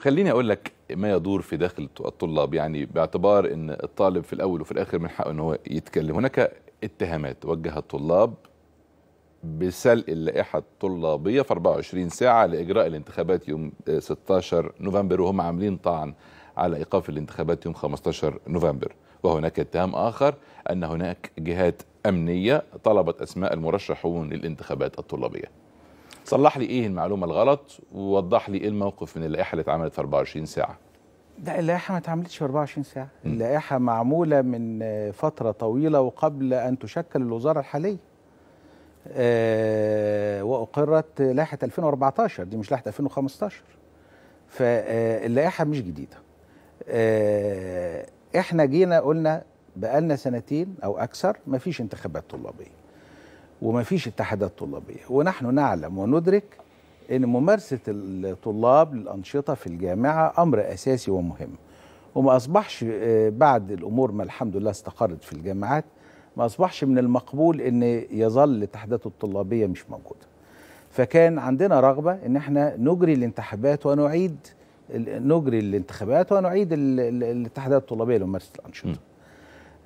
خليني اقول لك ما يدور في داخل الطلاب يعني باعتبار ان الطالب في الاول وفي الاخر من حقه ان هو يتكلم هناك اتهامات وجهها الطلاب بسلق اللائحه الطلابيه في 24 ساعه لاجراء الانتخابات يوم 16 آه، نوفمبر وهم عاملين طعن على ايقاف الانتخابات يوم 15 نوفمبر وهناك اتهام اخر ان هناك جهات امنيه طلبت اسماء المرشحون للانتخابات الطلابيه صلح لي ايه المعلومه الغلط ووضح لي ايه الموقف من اللائحه اللي اتعملت في 24 ساعه لا اللائحه ما اتعملتش في 24 ساعه م. اللائحه معموله من آه، فتره طويله وقبل ان تشكل الوزاره الحاليه أه واقرت لائحه 2014 دي مش لائحه 2015 فاللائحه آه، مش جديده أه احنا جينا قلنا بقالنا سنتين او اكثر ما فيش انتخابات طلابيه وما فيش اتحادات طلابية ونحن نعلم وندرك أن ممارسة الطلاب للأنشطة في الجامعة أمر أساسي ومهم وما أصبحش آه، بعد الأمور ما الحمد لله استقرت في الجامعات ما أصبحش من المقبول أن يظل الاتحادات الطلابية مش موجودة فكان عندنا رغبة أن احنا نجري الانتخابات ونعيد نجري الانتخابات ونعيد الاتحادات الطلابية لممارسة الأنشطة م.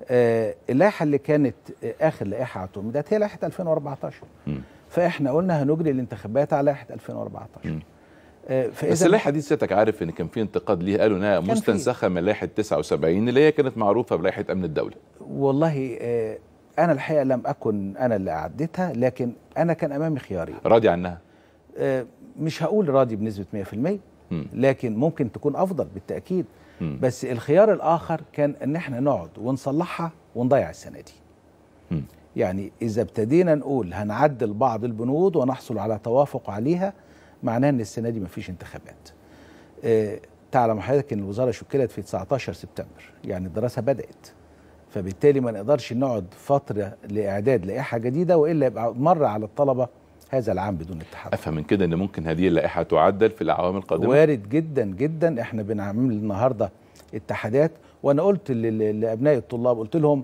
آه، اللائحه اللي كانت اخر لائحه على هي لائحه 2014 فاحنا قلنا هنجري الانتخابات على لائحه 2014 آه، بس اللائحه دي سيادتك عارف ان كان في انتقاد ليها قالوا انها مستنسخه من لائحه 79 اللي هي كانت معروفه بلائحه امن الدوله والله آه، انا الحقيقه لم اكن انا اللي عديتها لكن انا كان امامي خيارين راضي عنها مش هقول راضي بنسبه 100% لكن ممكن تكون افضل بالتاكيد بس الخيار الاخر كان ان احنا نقعد ونصلحها ونضيع السنه دي يعني اذا ابتدينا نقول هنعدل بعض البنود ونحصل على توافق عليها معناه ان السنه دي مفيش انتخابات اه تعلم حضرتك ان الوزاره شكلت في 19 سبتمبر يعني الدراسه بدات فبالتالي ما نقدرش نقعد فتره لاعداد لائحه جديده والا يبقى مر على الطلبه هذا العام بدون اتحاد افهم من كده ان ممكن هذه اللائحه تعدل في الاعوام القادمه وارد جدا جدا احنا بنعمل النهارده اتحادات وانا قلت لابناء الطلاب قلت لهم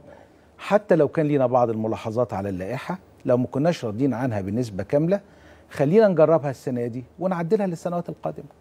حتى لو كان لينا بعض الملاحظات على اللائحه لو ما كناش راضيين عنها بنسبه كامله خلينا نجربها السنه دي ونعدلها للسنوات القادمه